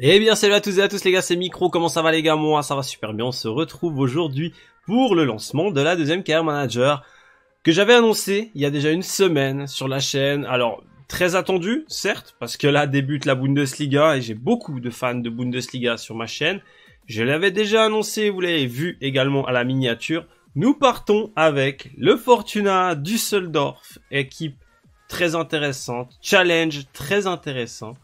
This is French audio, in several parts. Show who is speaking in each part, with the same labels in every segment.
Speaker 1: Eh bien salut à tous et à tous les gars, c'est Micro, comment ça va les gars Moi ça va super bien, on se retrouve aujourd'hui pour le lancement de la deuxième carrière manager que j'avais annoncé il y a déjà une semaine sur la chaîne. Alors très attendu certes, parce que là débute la Bundesliga et j'ai beaucoup de fans de Bundesliga sur ma chaîne. Je l'avais déjà annoncé, vous l'avez vu également à la miniature. Nous partons avec le Fortuna Düsseldorf, équipe très intéressante, challenge très intéressant.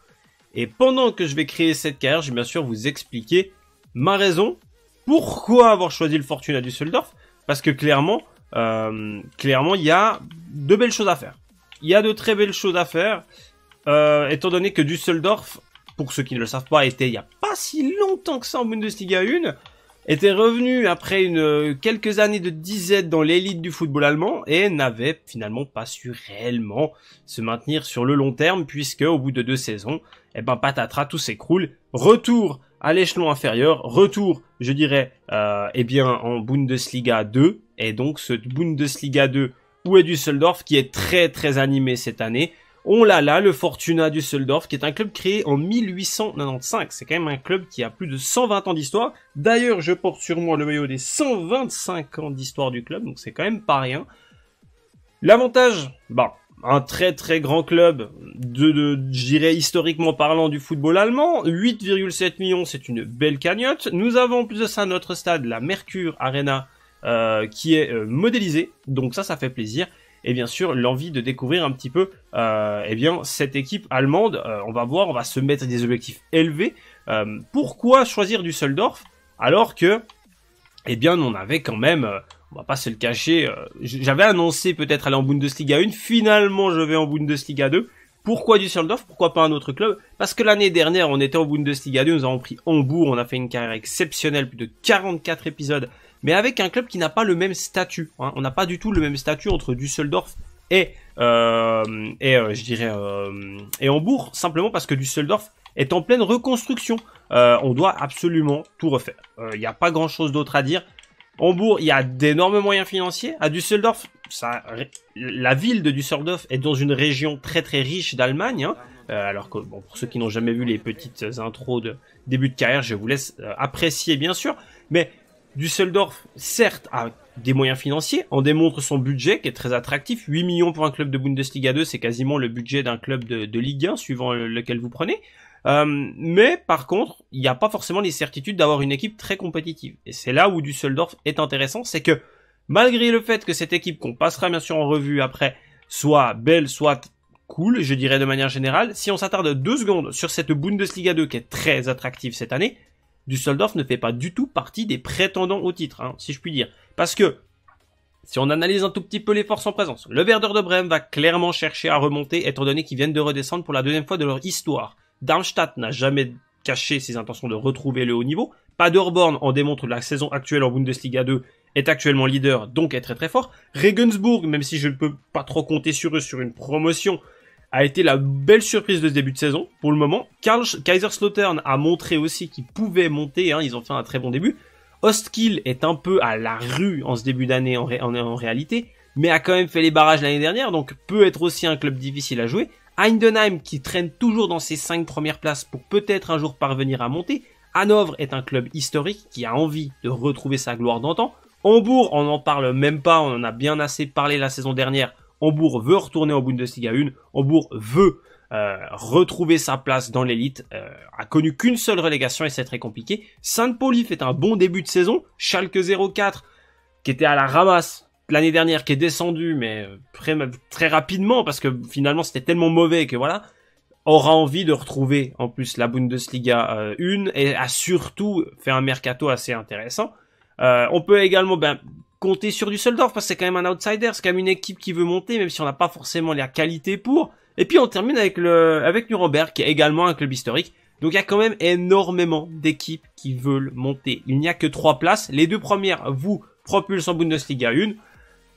Speaker 1: Et pendant que je vais créer cette carrière, je vais bien sûr vous expliquer ma raison, pourquoi avoir choisi le Fortuna Düsseldorf, parce que clairement, euh, clairement, il y a de belles choses à faire. Il y a de très belles choses à faire, euh, étant donné que Düsseldorf, pour ceux qui ne le savent pas, était il n'y a pas si longtemps que ça en Bundesliga 1 était revenu après une, euh, quelques années de disette dans l'élite du football allemand et n'avait finalement pas su réellement se maintenir sur le long terme puisque au bout de deux saisons, et eh ben patatras, tout s'écroule. Retour à l'échelon inférieur, retour, je dirais, euh, eh bien en Bundesliga 2 et donc ce Bundesliga 2 où est Düsseldorf qui est très très animé cette année on oh l'a là, le Fortuna Düsseldorf, qui est un club créé en 1895. C'est quand même un club qui a plus de 120 ans d'histoire. D'ailleurs, je porte sur moi le maillot des 125 ans d'histoire du club, donc c'est quand même pas rien. L'avantage, bah, un très très grand club de, de historiquement parlant du football allemand. 8,7 millions, c'est une belle cagnotte. Nous avons en plus de ça notre stade, la Mercure Arena, euh, qui est modélisée, euh, modélisé. Donc ça, ça fait plaisir et bien sûr l'envie de découvrir un petit peu euh, eh bien cette équipe allemande. Euh, on va voir, on va se mettre des objectifs élevés. Euh, pourquoi choisir Düsseldorf alors que eh bien on avait quand même on va pas se le cacher, j'avais annoncé peut-être aller en Bundesliga 1, finalement je vais en Bundesliga 2. Pourquoi Düsseldorf Pourquoi pas un autre club Parce que l'année dernière, on était en Bundesliga 2, nous avons pris Hambourg, on a fait une carrière exceptionnelle, plus de 44 épisodes mais avec un club qui n'a pas le même statut. Hein. On n'a pas du tout le même statut entre Düsseldorf et, euh, et euh, je dirais, euh, et Hambourg, simplement parce que Düsseldorf est en pleine reconstruction. on doit absolument tout refaire. Il n'y a pas grand-chose d'autre à dire. Hambourg, il y a d'énormes moyens financiers. À Düsseldorf, ça, la ville de Düsseldorf est dans une région très très riche d'Allemagne. Hein. alors que, pour ceux qui n'ont jamais vu les petites intros de début de carrière, je vous laisse apprécier bien sûr. Mais Düsseldorf, certes, a des moyens financiers, en démontre son budget qui est très attractif. 8 millions pour un club de Bundesliga 2, c'est quasiment le budget d'un club de, Ligue 1, suivant euh, lequel vous prenez. Euh, mais par contre, il n'y a pas forcément les certitudes d'avoir une équipe très compétitive. Et c'est là où Düsseldorf est intéressant, c'est que malgré le fait que cette équipe qu'on passera bien sûr en revue après soit belle, soit cool, je dirais de manière générale, si on s'attarde deux secondes sur cette Bundesliga 2 qui est très attractive cette année, Düsseldorf ne fait pas du tout partie des prétendants au titre, hein, si je puis dire. Parce que, si on analyse un tout petit peu les forces en présence, le Werder de Brême va clairement chercher à remonter, étant donné qu'ils viennent de redescendre pour la deuxième fois de leur histoire. Darmstadt n'a jamais caché ses intentions de retrouver le haut niveau. Paderborn en démontre la saison actuelle en Bundesliga 2 est actuellement leader, donc est très très fort. Regensburg, même si je ne peux pas trop compter sur eux sur une promotion, a été la belle surprise de ce début de saison pour le moment. Karl Kaiserslautern a montré aussi qu'il pouvait monter, hein, ils ont fait un très bon début. Hostkill est un peu à la rue en ce début d'année en, en, réalité, mais a quand même fait les barrages l'année dernière, donc peut être aussi un club difficile à jouer. Heidenheim qui traîne toujours dans ses 5 premières places pour peut-être un jour parvenir à monter. Hanovre est un club historique qui a envie de retrouver sa gloire d'antan. Hambourg, on n'en parle même pas, on en a bien assez parlé la saison dernière Hambourg veut retourner en Bundesliga 1, Hambourg veut euh, retrouver sa place dans l'élite, euh, a connu qu'une seule relégation et c'est très compliqué. Sainte-Pauli fait un bon début de saison, Schalke 04 qui était à la ramasse l'année dernière, qui est descendu mais euh, très, rapidement parce que finalement c'était tellement mauvais que voilà, aura envie de retrouver en plus la Bundesliga 1 et a surtout fait un mercato assez intéressant. on peut également ben, compter sur Düsseldorf parce que c'est quand même un outsider, c'est quand même une équipe qui veut monter, même si on n'a pas forcément la qualité pour. Et puis on termine avec le avec Nuremberg, qui est également un club historique. Donc il y a quand même énormément d'équipes qui veulent monter. Il n'y a que trois places. Les deux premières vous propulsent en Bundesliga 1.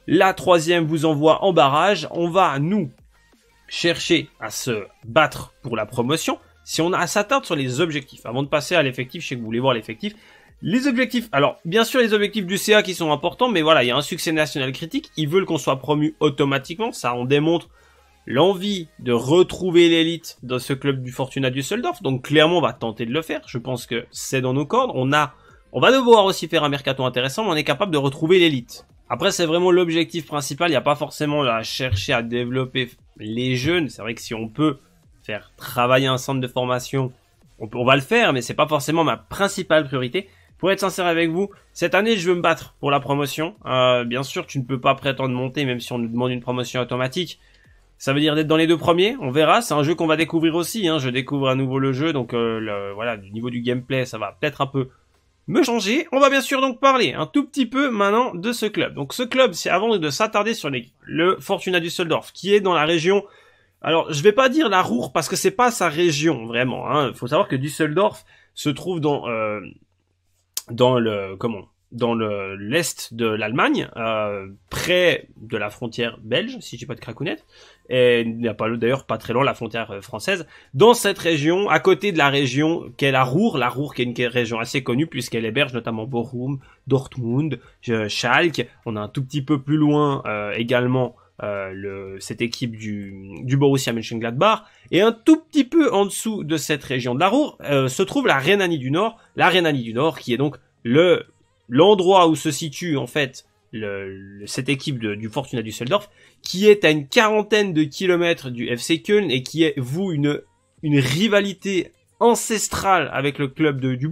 Speaker 1: La troisième vous envoie en barrage. On va, nous, chercher à se battre pour la promotion. Si on a à s'atteindre sur les objectifs, avant de passer à l'effectif, je sais que vous voulez voir l'effectif, les objectifs, alors bien sûr les objectifs du CA qui sont importants, mais voilà, il y a un succès national critique, ils veulent qu'on soit promu automatiquement, ça on démontre l'envie de retrouver l'élite dans ce club du Fortuna Düsseldorf, donc clairement on va tenter de le faire, je pense que c'est dans nos cordes, on a, on va devoir aussi faire un mercato intéressant, mais on est capable de retrouver l'élite. Après c'est vraiment l'objectif principal, il n'y a pas forcément à chercher à développer les jeunes, c'est vrai que si on peut faire travailler un centre de formation, on, va le faire, mais c'est pas forcément ma principale priorité pour être sincère avec vous, cette année, je veux me battre pour la promotion. Euh, bien sûr, tu ne peux pas prétendre monter, même si on nous demande une promotion automatique. Ça veut dire d'être dans les deux premiers. On verra. C'est un jeu qu'on va découvrir aussi. Hein. Je découvre à nouveau le jeu, donc euh, voilà, du niveau du gameplay, ça va peut-être un peu me changer. On va bien sûr donc parler un tout petit peu maintenant de ce club. Donc ce club, c'est avant de s'attarder sur les le Fortuna Düsseldorf, qui est dans la région. Alors, je vais pas dire la Ruhr parce que c'est pas sa région vraiment. Hein. Faut savoir que Düsseldorf se trouve dans euh, dans le comment dans le l'est de l'Allemagne, euh, près de la frontière belge, si j'ai pas de cracounette, et il n'y a pas d'ailleurs pas très loin la frontière euh, française. Dans cette région, à côté de la région qu'est la Ruhr, la Ruhr qui est une région assez connue puisqu'elle héberge notamment Bochum, Dortmund, euh, Schalke. On a un tout petit peu plus loin également euh, le, cette équipe du, du Borussia Mönchengladbach. Et un tout petit peu en dessous de cette région de la Ruhr euh, se trouve la Rhénanie du Nord, la Rhénanie du Nord qui est donc le l'endroit où se situe en fait le, cette équipe du Fortuna Düsseldorf, qui est à une quarantaine de kilomètres du FC Köln et qui est vous une une rivalité ancestrale avec le club de, du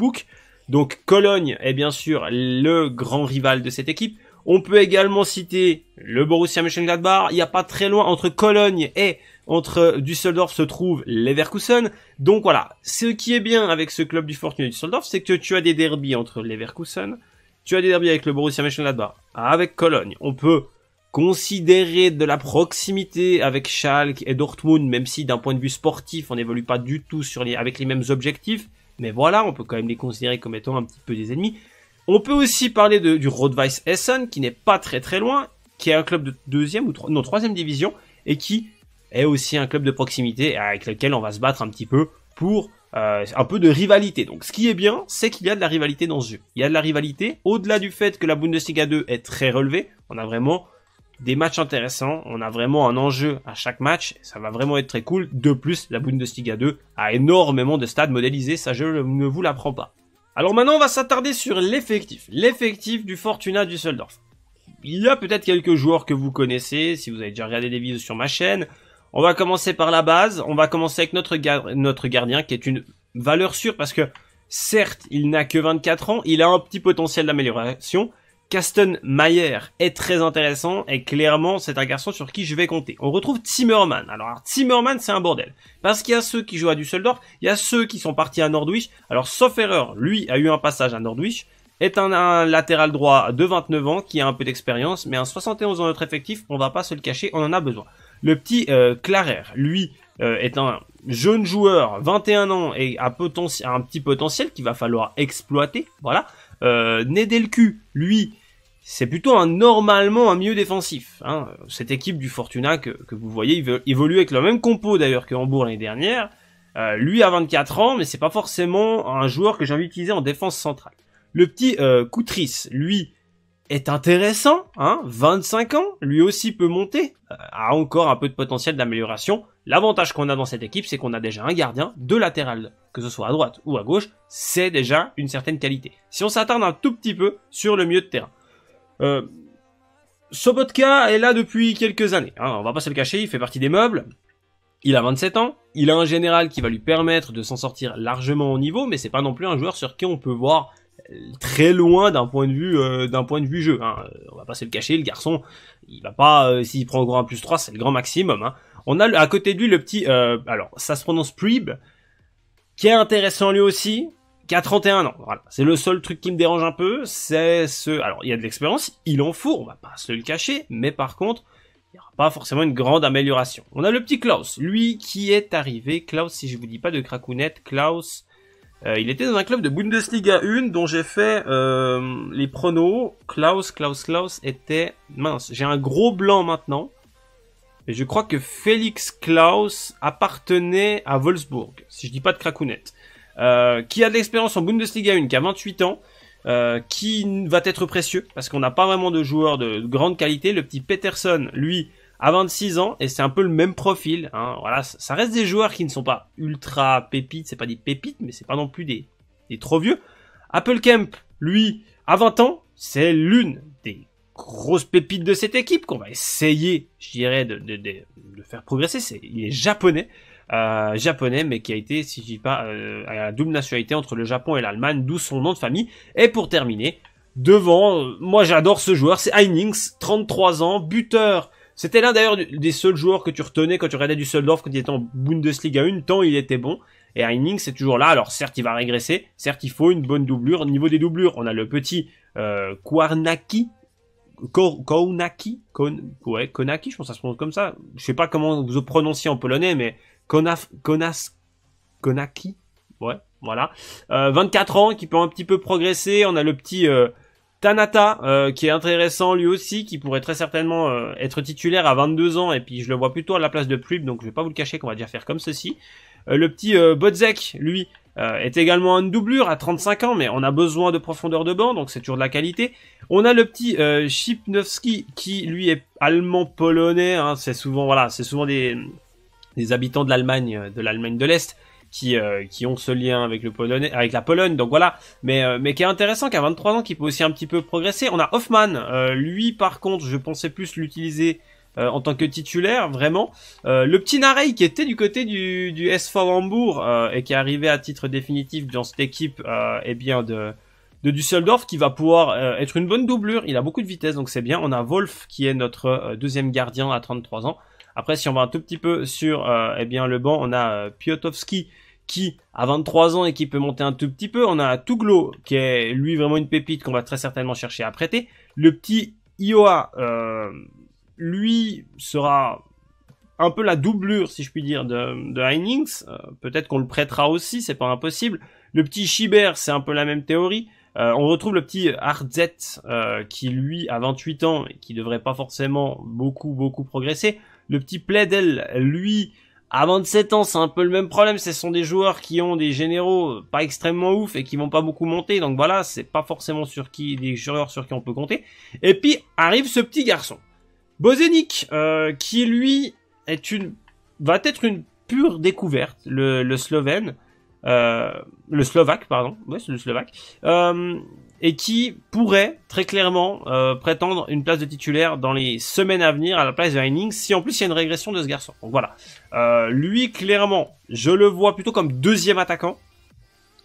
Speaker 1: Donc Cologne est bien sûr le grand rival de cette équipe, on peut également citer le Borussia Mönchengladbach. Il n'y a pas très loin entre Cologne et entre Düsseldorf se trouve Leverkusen. Donc voilà, ce qui est bien avec ce club du Fortuna Düsseldorf, c'est que tu as des derbies entre Leverkusen, tu as des derbys avec le Borussia Mönchengladbach, avec Cologne. On peut considérer de la proximité avec Schalke et Dortmund, même si d'un point de vue sportif, on n'évolue pas du tout sur avec les mêmes objectifs. Mais voilà, on peut quand même les considérer comme étant un petit peu des ennemis. On peut aussi parler du Rot-Weiss Essen, qui n'est pas très très loin, qui est un club de deuxième ou non, troisième division, et qui est aussi un club de proximité avec lequel on va se battre un petit peu pour euh, un peu de rivalité. Donc ce qui est bien, c'est qu'il y a de la rivalité dans ce jeu. Il y a de la rivalité, au-delà du fait que la Bundesliga 2 est très relevée, on a vraiment des matchs intéressants, on a vraiment un enjeu à chaque match, ça va vraiment être très cool. De plus, la Bundesliga 2 a énormément de stades modélisés, ça je ne vous l'apprends pas. Alors maintenant, on va s'attarder sur l'effectif. L'effectif du Fortuna Düsseldorf. Il y a peut-être quelques joueurs que vous connaissez, si vous avez déjà regardé des vidéos sur ma chaîne. On va commencer par la base. On va commencer avec notre, notre gardien, qui est une valeur sûre, parce que certes, il n'a que 24 ans, il a un petit potentiel d'amélioration, Kasten Mayer est très intéressant et clairement c'est un garçon sur qui je vais compter. On retrouve Timmerman. Alors Timmerman c'est un bordel. Parce qu'il y a ceux qui jouent à Düsseldorf, il y a ceux qui sont partis à Nordwich. Alors sauf erreur, lui a eu un passage à Nordwich. Est un, latéral droit de 29 ans qui a un peu d'expérience, mais un 71 dans notre effectif, on va pas se le cacher, on en a besoin. Le petit euh, Clarer, lui, euh, est un jeune joueur, 21 ans et a, a un petit potentiel qu'il va falloir exploiter. Voilà. Euh, Nedelcu, lui, c'est plutôt normalement un milieu défensif. Hein. Cette équipe du Fortuna que, vous voyez évolue avec le même compo d'ailleurs que Hambourg l'année dernière. Euh, lui a 24 ans, mais c'est pas forcément un joueur que j'ai envie d'utiliser en défense centrale. Le petit euh, Coutrice, lui, est intéressant, 25 hein, ans, lui aussi peut monter, euh, a encore un peu de potentiel d'amélioration. L'avantage qu'on a dans cette équipe, c'est qu'on a déjà un gardien, deux latérales que ce soit à droite ou à gauche, c'est déjà une certaine qualité. Si on s'attarde un tout petit peu sur le milieu de terrain. Euh, Sobotka est là depuis quelques années, hein, on va pas se le cacher, il fait partie des meubles. Il a 27 ans, il a un général qui va lui permettre de s'en sortir largement au niveau, mais c'est pas non plus un joueur sur qui on peut voir euh, très loin d'un point de vue euh, d'un point de vue jeu. Hein. On va pas se le cacher, le garçon, il va pas s'il prend un grand plus 3, c'est le grand maximum. Hein. On a à côté de lui le petit alors ça se prononce Prib qui est intéressant lui aussi, qui ans. Voilà. C'est le seul truc qui me dérange un peu, c'est ce... Alors, il y a de l'expérience, il en faut, on va pas se le cacher, mais par contre, il n'y aura pas forcément une grande amélioration. On a le petit Klaus, lui qui est arrivé, Klaus, si je vous dis pas de cracounette, Klaus, euh, il était dans un club de Bundesliga 1 dont j'ai fait euh, les pronos. Klaus, Klaus, Klaus était... Mince, j'ai un gros blanc maintenant. Et je crois que Félix Klaus appartenait à Wolfsburg, si je dis pas de cracounette. Euh, qui a de l'expérience en Bundesliga 1, qui a 28 ans, euh, qui va être précieux, parce qu'on n'a pas vraiment de joueurs de grande qualité. Le petit Peterson, lui, a 26 ans, et c'est un peu le même profil. Hein. Voilà, ça reste des joueurs qui ne sont pas ultra pépites, c'est pas des pépites, mais c'est pas non plus des, des trop vieux. Apple Kemp, lui, a 20 ans, c'est l'une grosse pépite de cette équipe qu'on va essayer, je dirais, de, faire progresser. C'est, il est japonais. Euh, japonais, mais qui a été, si je dis pas, euh, à la double nationalité entre le Japon et l'Allemagne, d'où son nom de famille. Et pour terminer, devant, euh, moi j'adore ce joueur, c'est Heinings, 33 ans, buteur. C'était l'un d'ailleurs des seuls joueurs que tu retenais quand tu regardais du Soldorf quand il était en Bundesliga 1, tant il était bon. Et Heinings c'est toujours là, alors certes il va régresser, certes il faut une bonne doublure. Au niveau des doublures, on a le petit Kwarnaki, Konaki, Konaki, je pense que ça se prononce comme ça. Je sais pas comment vous prononciez en polonais, mais Konaf, Konas, Konaki, ouais, voilà. Euh, 24 ans, qui peut un petit peu progresser. On a le petit euh, Tanata, euh, qui est intéressant lui aussi, qui pourrait très certainement euh, être titulaire à 22 ans, et puis je le vois plutôt à la place de Plub, donc je vais pas vous le cacher qu'on va dire faire comme ceci. le petit Bodzek, lui, euh, est également une doublure à 35 ans, mais on a besoin de profondeur de banc, donc c'est toujours de la qualité. On a le petit euh, qui lui est allemand polonais, hein. c'est souvent voilà, c'est souvent des, des habitants de l'Allemagne, euh, de l'Allemagne de l'Est. Qui, euh, qui ont ce lien avec le polonais, avec la Pologne, donc voilà, mais mais qui est intéressant, qui a 23 ans, qui peut aussi un petit peu progresser. On a Hoffman, lui par contre, je pensais plus l'utiliser euh, en tant que titulaire, vraiment. Euh, le petit Narey qui était du côté du, du SV Hambourg euh, et qui est arrivé à titre définitif dans cette équipe eh bien de, de Düsseldorf qui va pouvoir être une bonne doublure. Il a beaucoup de vitesse, donc c'est bien. On a Wolf qui est notre deuxième gardien à 33 ans. Après, si on va un tout petit peu sur eh bien le banc, on a Piotowski qui a 23 ans et qui peut monter un tout petit peu. On a Tuglo qui est lui vraiment une pépite qu'on va très certainement chercher à prêter. Le petit Ioa, euh, lui sera un peu la doublure, si je puis dire, de, de Heinings. Euh, peut-être qu'on le prêtera aussi, c'est pas impossible. Le petit Schibert, c'est un peu la même théorie. Euh, on retrouve le petit Arzet euh, qui lui a 28 ans et qui devrait pas forcément beaucoup, beaucoup progresser. Le petit Pledel, lui, à 27 ans, c'est un peu le même problème. Ce sont des joueurs qui ont des généraux pas extrêmement ouf et qui vont pas beaucoup monter. Donc voilà, c'est pas forcément sur qui, des joueurs sur qui on peut compter. Et puis arrive ce petit garçon Bozenic, euh, qui lui est une, va être une pure découverte, le, le Slovène, euh, le Slovaque, pardon, ouais, c'est le Slovaque, euh, et qui pourrait très clairement prétendre une place de titulaire dans les semaines à venir à la place de Heining, si en plus il y a une régression de ce garçon. Donc voilà, lui clairement, je le vois plutôt comme deuxième attaquant.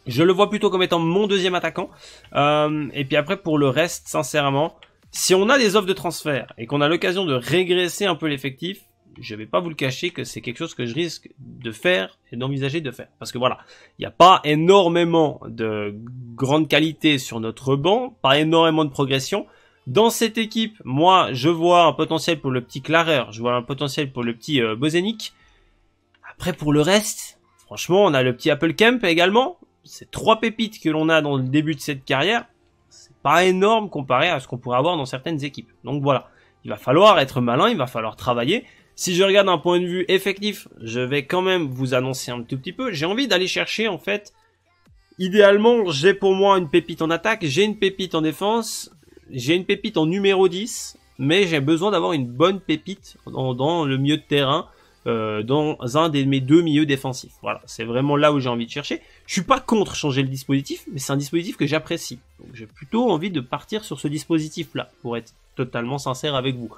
Speaker 1: Je le vois plutôt comme étant mon deuxième attaquant. et puis après, pour le reste, sincèrement, si on a des offres de transfert et qu'on a l'occasion de régresser un peu l'effectif, je vais pas vous le cacher que c'est quelque chose que je risque de faire et d'envisager de faire. Parce que voilà, il n'y a pas énormément de grande qualité sur notre banc, pas énormément de progression. Dans cette équipe, moi, je vois un potentiel pour le petit Clarer, je vois un potentiel pour le petit euh, Après, pour le reste, franchement, on a le petit Apple Camp également. C'est trois pépites que l'on a dans le début de cette carrière pas énorme comparé à ce qu'on pourrait avoir dans certaines équipes. Donc voilà, il va falloir être malin, il va falloir travailler. Si je regarde un point de vue effectif, je vais quand même vous annoncer un tout petit peu. J'ai envie d'aller chercher en fait. Idéalement, j'ai pour moi une pépite en attaque, j'ai une pépite en défense, j'ai une pépite en numéro 10, mais j'ai besoin d'avoir une bonne pépite dans, dans, le milieu de terrain euh, dans un des mes deux milieux défensifs. Voilà, c'est vraiment là où j'ai envie de chercher. Je suis pas contre changer le dispositif, mais c'est un dispositif que j'apprécie. Donc j'ai plutôt envie de partir sur ce dispositif-là, pour être totalement sincère avec vous.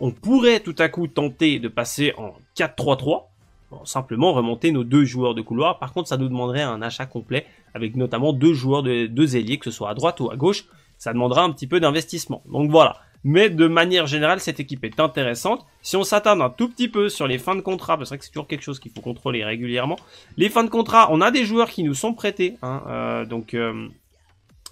Speaker 1: On pourrait tout à coup tenter de passer en 4-3-3, simplement remonter nos deux joueurs de couloir. Par contre, ça nous demanderait un achat complet, avec notamment deux joueurs de deux ailiers, que ce soit à droite ou à gauche. Ça demandera un petit peu d'investissement. Donc voilà. Mais de manière générale, cette équipe est intéressante. Si on s'attarde un tout petit peu sur les fins de contrat, parce que c'est toujours quelque chose qu'il faut contrôler régulièrement. Les fins de contrat, on a des joueurs qui nous sont prêtés. Hein, euh, donc... Euh,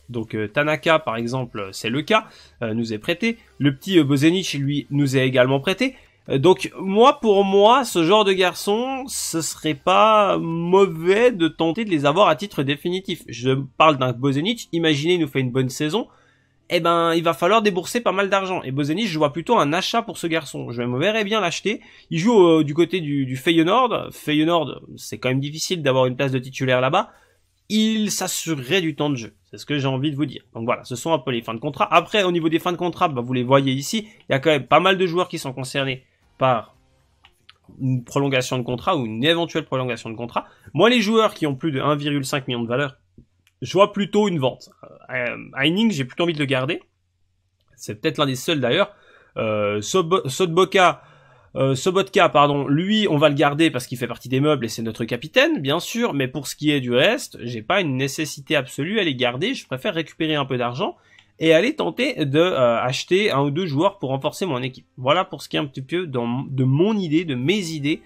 Speaker 1: donc euh, Tanaka, par exemple, c'est le cas, nous est prêté. Le petit bozenich lui, nous est également prêté. donc moi, pour moi, ce genre de garçon, ce serait pas mauvais de tenter de les avoir à titre définitif. Je parle d'un Bozenic, imaginez il nous fait une bonne saison eh ben, il va falloir débourser pas mal d'argent. Et Bozenis, je vois plutôt un achat pour ce garçon. Je me verrais bien l'acheter. Il joue euh, du côté du, du Feyenoord. Feyenoord, c'est quand même difficile d'avoir une place de titulaire là-bas. Il s'assurerait du temps de jeu. C'est ce que j'ai envie de vous dire. Donc voilà, ce sont un peu les fins de contrat. Après, au niveau des fins de contrat, bah, vous les voyez ici. Il y a quand même pas mal de joueurs qui sont concernés par une prolongation de contrat ou une éventuelle prolongation de contrat. Moi, les joueurs qui ont plus de 1,5 million de valeur, je vois plutôt une vente. Heining, euh, j'ai plutôt envie de le garder. C'est peut-être l'un des seuls d'ailleurs. Euh, euh, Sobotka, pardon, lui, on va le garder parce qu'il fait partie des meubles et c'est notre capitaine, bien sûr. Mais pour ce qui est du reste, j'ai pas une nécessité absolue à les garder. Je préfère récupérer un peu d'argent et aller tenter de euh, acheter un ou deux joueurs pour renforcer mon équipe. Voilà pour ce qui est un petit peu de mon idée, de mes idées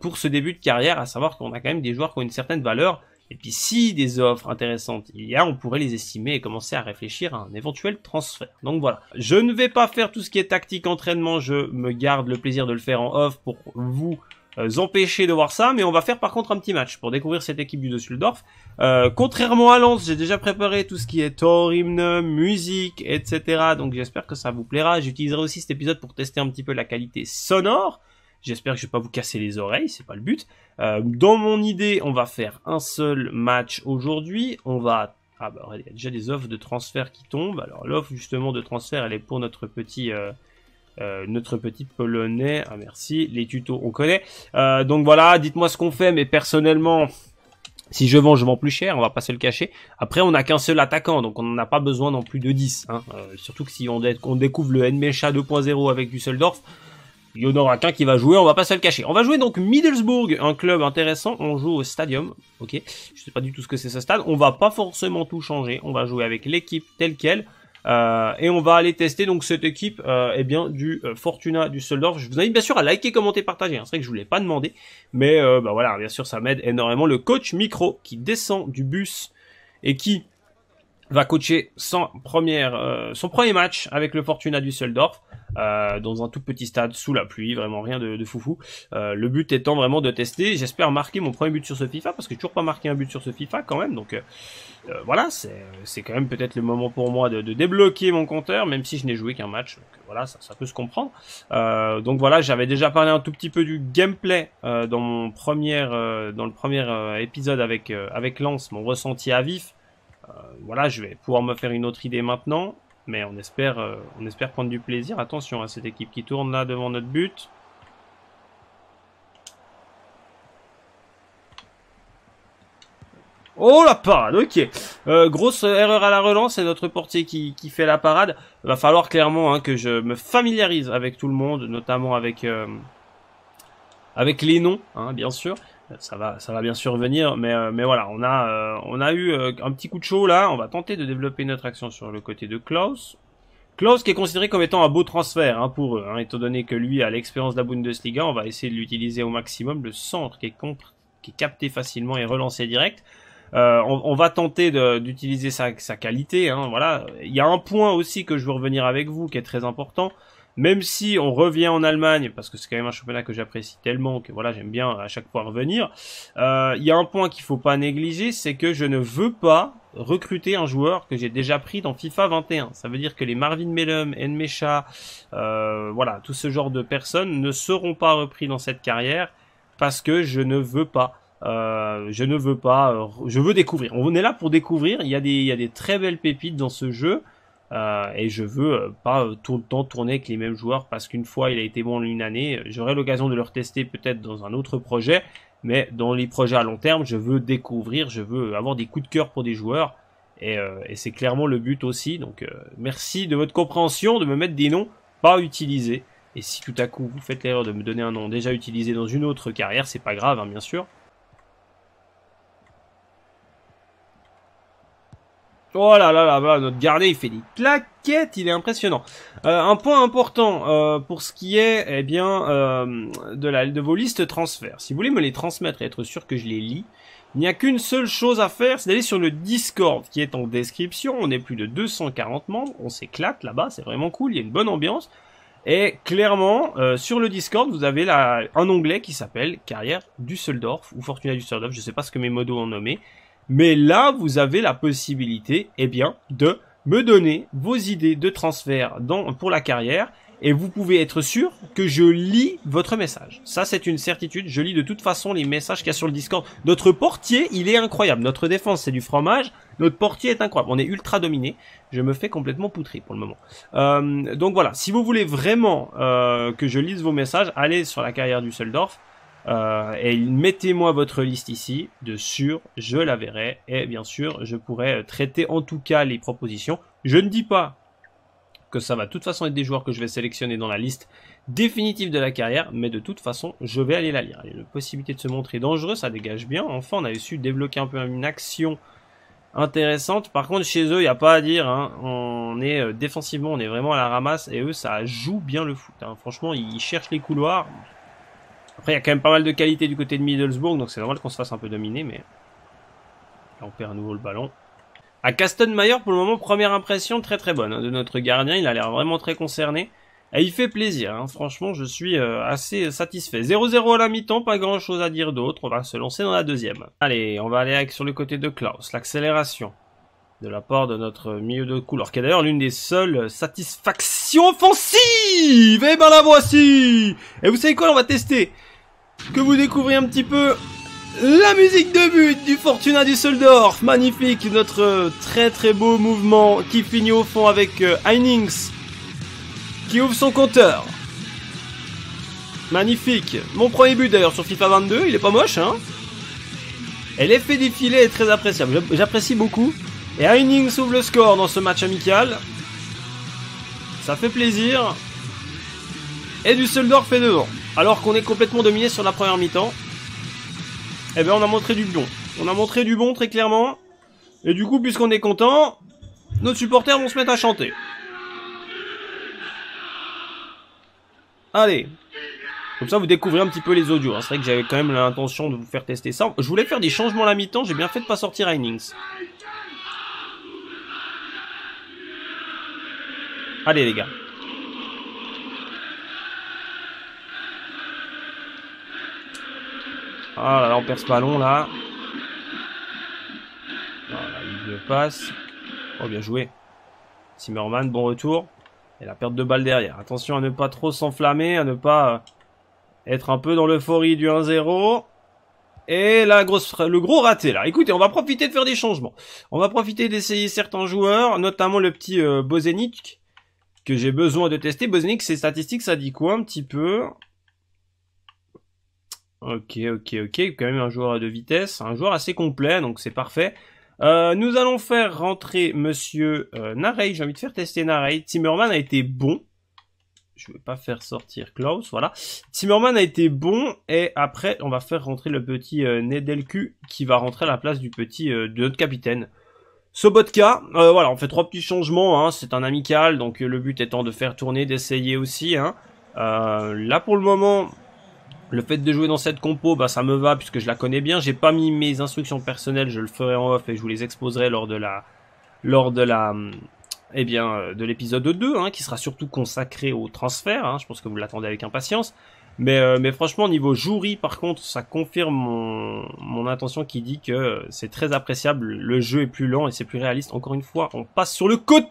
Speaker 1: pour ce début de carrière, à savoir qu'on a quand même des joueurs qui ont une certaine valeur et puis si des offres intéressantes il y a, on pourrait les estimer et commencer à réfléchir à un éventuel transfert. Donc voilà. Je ne vais pas faire tout ce qui est tactique entraînement, je me garde le plaisir de le faire en off pour vous euh, empêcher de voir ça, mais on va faire par contre un petit match pour découvrir cette équipe du Düsseldorf. Euh, contrairement à Lens, j'ai déjà préparé tout ce qui est hors hymne, musique, etc. Donc j'espère que ça vous plaira. J'utiliserai aussi cet épisode pour tester un petit peu la qualité sonore. J'espère que je vais pas vous casser les oreilles, c'est pas le but. Euh, dans mon idée, on va faire un seul match aujourd'hui. On va ah bah il y a déjà des offres de transfert qui tombent. Alors l'offre justement de transfert, elle est pour notre petit euh, euh, notre petit polonais. Ah merci, les tutos on connaît. donc voilà, dites-moi ce qu'on fait, mais personnellement. Si je vends, je vends plus cher, on va pas se le cacher. Après, on n'a qu'un seul attaquant, donc on n'en a pas besoin non plus de 10. Hein. surtout que si on, on découvre le Nmecha 2.0 avec Düsseldorf, il y en aura qu'un qui va jouer, on va pas se le cacher. On va jouer donc Middlesbrough, un club intéressant, on joue au Stadium, ok, je sais pas du tout ce que c'est ce stade, on va pas forcément tout changer, on va jouer avec l'équipe telle qu'elle, euh, et on va aller tester donc cette équipe euh, eh bien du euh, Fortuna Fortuna Düsseldorf. Je vous invite bien sûr à liker, commenter, partager. C'est vrai que je vous l'ai pas demandé, mais euh, bah voilà, bien sûr ça m'aide énormément. Le coach micro qui descend du bus et qui va coacher son, première, euh, son premier match avec le Fortuna Düsseldorf euh, dans un tout petit stade sous la pluie, vraiment rien de, de foufou. Euh, le but étant vraiment de tester. J'espère marquer mon premier but sur ce FIFA parce que j'ai toujours pas marqué un but sur ce FIFA quand même. Donc euh, voilà, c'est quand même peut-être le moment pour moi de, débloquer mon compteur, même si je n'ai joué qu'un match. Donc voilà, ça, ça peut se comprendre. donc voilà, j'avais déjà parlé un tout petit peu du gameplay dans mon premier dans le premier épisode avec avec Lance, mon ressenti à vif. Euh, voilà, je vais pouvoir me faire une autre idée maintenant, mais on espère, euh, on espère prendre du plaisir. Attention à cette équipe qui tourne là devant notre but. Oh la parade, ok. Euh, grosse erreur à la relance, c'est notre portier qui, fait la parade. va falloir clairement hein, que je me familiarise avec tout le monde, notamment avec avec les noms, hein, bien sûr ça va, ça va bien sûr venir, mais, euh, mais voilà, on a, euh, on a eu euh, un petit coup de chaud là. On va tenter de développer notre action sur le côté de Klaus. Klaus qui est considéré comme étant un beau transfert hein, pour eux, hein, étant donné que lui a l'expérience de la Bundesliga, on va essayer de l'utiliser au maximum. Le centre qui est, capté facilement et relancé direct. On, va tenter d'utiliser sa, qualité. Hein, voilà, il y a un point aussi que je veux revenir avec vous qui est très important. Même si on revient en Allemagne, parce que c'est quand même un championnat que j'apprécie tellement que voilà, j'aime bien à chaque fois revenir. Euh, il y a un point qu'il faut pas négliger, c'est que je ne veux pas recruter un joueur que j'ai déjà pris dans FIFA 21. Ça veut dire que les Marvin Mellum, Enmecha, euh, voilà, tout ce genre de personnes ne seront pas repris dans cette carrière parce que je ne veux pas. Euh, je ne veux pas. Euh, je veux découvrir. On est là pour découvrir. Il y a des, il y a des très belles pépites dans ce jeu. Euh, et je veux euh, pas tout le temps tourner avec les mêmes joueurs parce qu'une fois il a été bon une année, j'aurai l'occasion de le retester peut-être dans un autre projet, mais dans les projets à long terme, je veux découvrir, je veux avoir des coups de cœur pour des joueurs et, euh, c'est clairement le but aussi. Donc merci de votre compréhension, de me mettre des noms pas utilisés. Et si tout à coup vous faites l'erreur de me donner un nom déjà utilisé dans une autre carrière, c'est pas grave hein, bien sûr. Oh là là là, notre gardien il fait des claquettes, il est impressionnant. Euh, un point important euh, pour ce qui est eh bien euh, de, la, de vos listes transferts. Si vous voulez me les transmettre et être sûr que je les lis, il n'y a qu'une seule chose à faire, c'est d'aller sur le Discord qui est en description. On est plus de 240 membres, on s'éclate là-bas, c'est vraiment cool, il y a une bonne ambiance. Et clairement, sur le Discord, vous avez là un onglet qui s'appelle Carrière Dusseldorf ou Fortuna Dusseldorf, je ne sais pas ce que mes modos ont nommé. Mais là, vous avez la possibilité, eh bien, de me donner vos idées de transfert pour la carrière et vous pouvez être sûr que je lis votre message. Ça, c'est une certitude. Je lis de toute façon les messages qu'il y a sur le Discord. Notre portier, il est incroyable. Notre défense, c'est du fromage. Notre portier est incroyable. On est ultra dominé. Je me fais complètement poutrer pour le moment. Euh, donc voilà, si vous voulez vraiment euh, que je lise vos messages, allez sur la carrière du Seldorf. Euh, et mettez-moi votre liste ici, de sûr, je la verrai. Et bien sûr, je pourrai euh, traiter en tout cas les propositions. Je ne dis pas que ça va de toute façon être des joueurs que je vais sélectionner dans la liste définitive de la carrière, mais de toute façon, je vais aller la lire. la possibilité de se montrer dangereux, ça dégage bien. Enfin, on avait su débloquer un peu une action intéressante. Par contre, chez eux, il n'y a pas à dire. Hein. On est euh, défensivement, on est vraiment à la ramasse et eux, ça joue bien le foot. Hein. Franchement, ils cherchent les couloirs. Après, il y a quand même pas mal de qualité du côté de Middlesbrough, donc c'est normal qu'on se fasse un peu dominer, mais... on perd à nouveau le ballon. À Mayer pour le moment, première impression très très bonne hein, de notre gardien. Il a l'air vraiment très concerné. Et il fait plaisir, hein. franchement, je suis euh, assez satisfait. 0-0 à la mi-temps, pas grand-chose à dire d'autre. On va se lancer dans la deuxième. Allez, on va aller sur le côté de Klaus, l'accélération de la part de notre milieu de couleur, qui est d'ailleurs l'une des seules satisfactions offensives Et eh ben la voici Et vous savez quoi, on va tester que vous découvriez un petit peu la musique de but du Fortuna Düsseldorf, magnifique, notre très très beau mouvement qui finit au fond avec euh, Heinings qui ouvre son compteur. Magnifique, mon premier but d'ailleurs sur FIFA 22, il est pas moche hein. Et l'effet défilé est très appréciable, j'apprécie beaucoup. Et Heining ouvre le score dans ce match amical. Ça fait plaisir. Et Düsseldorf fait devant, Alors qu'on est complètement dominé sur la première mi-temps. Eh bien, on a montré du bon. On a montré du bon, très clairement. Et du coup, puisqu'on est content, nos supporters vont se mettre à chanter. Allez. Comme ça, vous découvrez un petit peu les audios. C'est vrai que j'avais quand même l'intention de vous faire tester ça. Je voulais faire des changements à la mi-temps. J'ai bien fait de pas sortir Heinings. Allez les gars. Ah là on perd ce ballon là. Voilà, il le passe. Oh, bien joué. Zimmerman, bon retour. Et la perte de balle derrière. Attention à ne pas trop s'enflammer, à ne pas euh, être un peu dans l'euphorie du 1-0. Et la grosse, le gros raté là. Écoutez, on va profiter de faire des changements. On va profiter d'essayer certains joueurs, notamment le petit euh, que j'ai besoin de tester. Bosnik ces statistiques, ça dit quoi un petit peu Ok, ok, ok. Quand même un joueur de vitesse, un joueur assez complet, donc c'est parfait. Euh, nous allons faire rentrer Monsieur euh, Narey. J'ai envie de faire tester Narey. Timmerman a été bon. Je ne veux pas faire sortir Klaus, voilà. Timmerman a été bon et après on va faire rentrer le petit euh, Nedelcu qui va rentrer à la place du petit de notre capitaine. Sobotka, euh, voilà, on fait trois petits changements. Hein, c'est un amical, donc euh, le but étant de faire tourner, d'essayer aussi. Hein. Euh, là pour le moment, le fait de jouer dans cette compo, bah ça me va puisque je la connais bien. J'ai pas mis mes instructions personnelles, je le ferai en off et je vous les exposerai lors de la, lors de la, eh bien, de l'épisode 2, hein, qui sera surtout consacré au transfert. Hein. je pense que vous l'attendez avec impatience. Mais, euh, mais franchement, niveau jury, par contre, ça confirme mon, mon intention qui dit que c'est très appréciable. Le jeu est plus lent et c'est plus réaliste. Encore une fois, on passe sur le côté,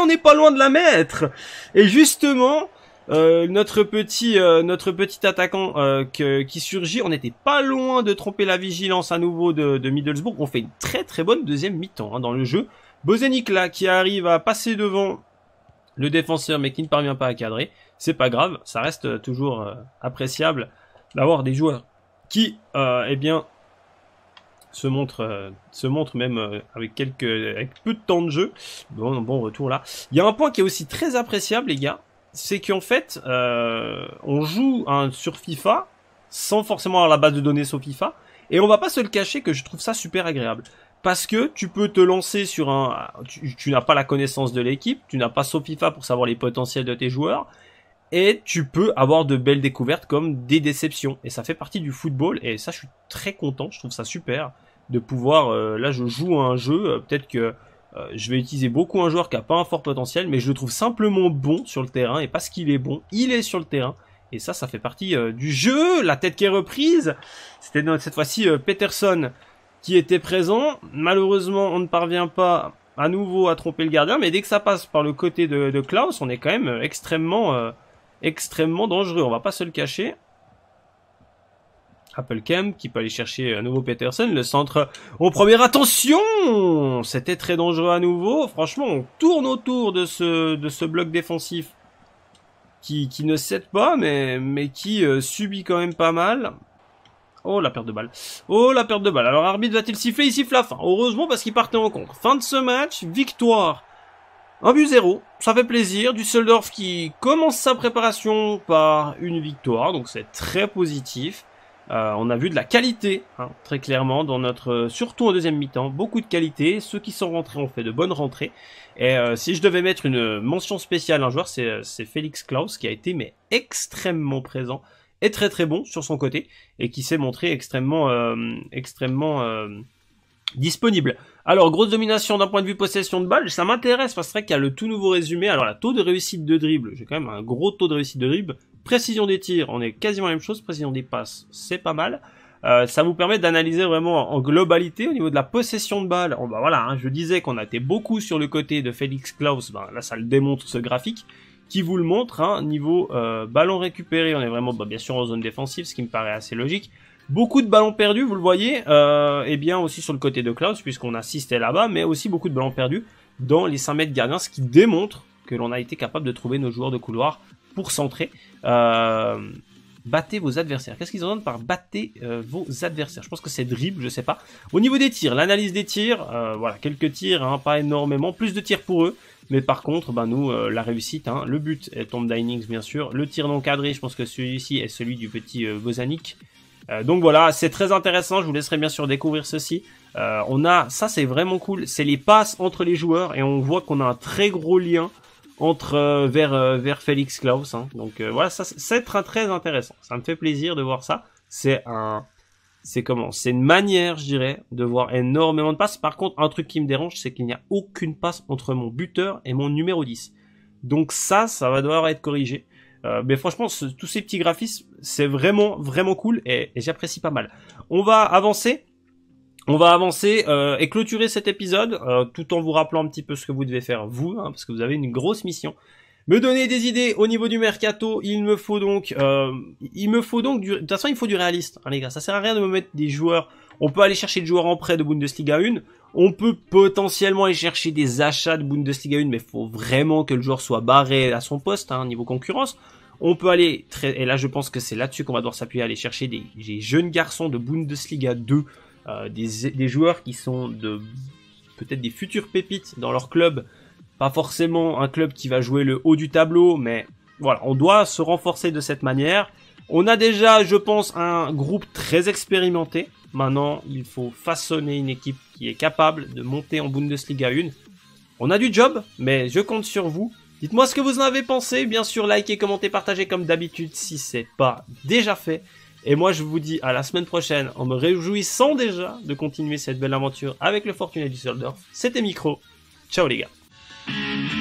Speaker 1: on n'est pas loin de la mettre. Et justement, euh, notre petit euh, notre petit attaquant qui surgit, on n'était pas loin de tromper la vigilance à nouveau de, de Middlesbrough. On fait une très très bonne deuxième mi-temps hein, dans le jeu. Bozenic là qui arrive à passer devant le défenseur mais qui ne parvient pas à cadrer c'est pas grave, ça reste euh, toujours euh, appréciable d'avoir des joueurs qui, euh, eh bien, se montrent, euh, se montrent même avec quelques, avec peu de temps de jeu. Bon, bon retour là. Il y a un point qui est aussi très appréciable, les gars, c'est qu'en fait, on joue un sur FIFA sans forcément avoir la base de données sur FIFA, et on va pas se le cacher que je trouve ça super agréable parce que tu peux te lancer sur un tu, n'as pas la connaissance de l'équipe, tu n'as pas FIFA pour savoir les potentiels de tes joueurs et tu peux avoir de belles découvertes comme des déceptions. Et ça fait partie du football et ça je suis très content, je trouve ça super de pouvoir, euh, là je joue à un jeu, euh, peut-être que euh, je vais utiliser beaucoup un joueur qui a pas un fort potentiel, mais je le trouve simplement bon sur le terrain et parce qu'il est bon, il est sur le terrain. Et ça, ça fait partie du jeu, la tête qui est reprise. C'était cette fois-ci Peterson qui était présent. Malheureusement, on ne parvient pas à nouveau à tromper le gardien, mais dès que ça passe par le côté de Klaus, on est quand même extrêmement extrêmement dangereux, on va pas se le cacher. Applecam qui peut aller chercher à euh, nouveau Peterson, le centre au premier, attention C'était très dangereux à nouveau, franchement on tourne autour de ce, de ce bloc défensif qui, qui ne cède pas mais, mais qui euh, subit quand même pas mal. Oh la perte de balle. Oh la perte de balle. Alors arbitre va-t-il siffler Il siffle la fin. Heureusement parce qu'il partait en contre. Fin de ce match, victoire un but zéro, ça fait plaisir. Düsseldorf qui commence sa préparation par une victoire, donc c'est très positif. Euh, on a vu de la qualité, hein, très clairement, dans notre, euh, surtout en deuxième mi-temps, beaucoup de qualité. Ceux qui sont rentrés ont fait de bonnes rentrées. Et euh, si je devais mettre une mention spéciale à un joueur, c'est, Félix Klaus qui a été mais extrêmement présent et très très bon sur son côté et qui s'est montré extrêmement, extrêmement disponible. Alors, grosse domination d'un point de vue possession de balle, ça m'intéresse parce que c'est vrai qu'il y a le tout nouveau résumé. Alors, la taux de réussite de dribble, j'ai quand même un gros taux de réussite de dribble. Précision des tirs, on est quasiment la même chose. Précision des passes, c'est pas mal. Euh, ça vous permet d'analyser vraiment en globalité au niveau de la possession de balle. bon bah, voilà, hein, je disais qu'on a été beaucoup sur le côté de Félix Klaus, ben, bah, là ça le démontre ce graphique qui vous le montre, hein, niveau euh, ballon récupéré, on est vraiment bah, bien sûr en zone défensive, ce qui me paraît assez logique. Beaucoup de ballons perdus, vous le voyez, euh, et bien aussi sur le côté de Klaus, puisqu'on assistait là-bas, mais aussi beaucoup de ballons perdus dans les 5 mètres gardiens, ce qui démontre que l'on a été capable de trouver nos joueurs de couloir pour centrer. Euh, battez vos adversaires. Qu'est-ce qu'ils entendent par battez euh, vos adversaires Je pense que c'est dribble, je sais pas. Au niveau des tirs, l'analyse des tirs, euh, voilà, quelques tirs, hein, pas énormément, plus de tirs pour eux. Mais par contre, ben nous, la réussite, hein. le but est tombe d'Inings bien sûr. Le tir non cadré, je pense que celui-ci est celui du petit Bosanic. Euh, donc voilà, c'est très intéressant. Je vous laisserai bien sûr découvrir ceci. Euh, on a, ça c'est vraiment cool. C'est les passes entre les joueurs et on voit qu'on a un très gros lien entre euh, vers vers Félix Klaus. Hein. Donc voilà, ça c'est très très intéressant. Ça me fait plaisir de voir ça. C'est un c'est comment C'est une manière, je dirais, de voir énormément de passes. Par contre, un truc qui me dérange, c'est qu'il n'y a aucune passe entre mon buteur et mon numéro 10. Donc ça, ça va devoir être corrigé. Euh, mais franchement, tous ces petits graphismes, c'est vraiment vraiment cool et, j'apprécie pas mal. On va avancer. On va avancer euh, et clôturer cet épisode euh, tout en vous rappelant un petit peu ce que vous devez faire vous, hein, parce que vous avez une grosse mission. Me donner des idées au niveau du mercato, il me faut donc, il me faut donc, du... de toute façon il faut du réaliste, hein, les gars. Ça sert à rien de me mettre des joueurs. On peut aller chercher des joueurs en prêt de Bundesliga 1. On peut potentiellement aller chercher des achats de Bundesliga 1, mais il faut vraiment que le joueur soit barré à son poste, hein, niveau concurrence. On peut aller très, et là je pense que c'est là-dessus qu'on va devoir s'appuyer, aller chercher des, jeunes garçons de Bundesliga 2, euh, des, joueurs qui sont de peut-être des futurs pépites dans leur club. Pas forcément un club qui va jouer le haut du tableau, mais voilà, on doit se renforcer de cette manière. On a déjà, je pense, un groupe très expérimenté. Maintenant, il faut façonner une équipe qui est capable de monter en Bundesliga 1. On a du job, mais je compte sur vous. Dites-moi ce que vous en avez pensé. Bien sûr, likez, commentez, partagez comme d'habitude si c'est pas déjà fait. Et moi, je vous dis à la semaine prochaine en me réjouissant déjà de continuer cette belle aventure avec le Fortuné Düsseldorf. C'était Micro. Ciao les gars.